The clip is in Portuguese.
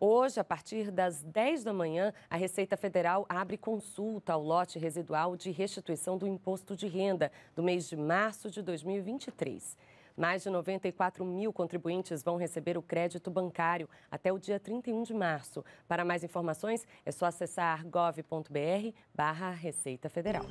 Hoje, a partir das 10 da manhã, a Receita Federal abre consulta ao lote residual de restituição do imposto de renda do mês de março de 2023. Mais de 94 mil contribuintes vão receber o crédito bancário até o dia 31 de março. Para mais informações, é só acessar gov.br barra Receita Federal.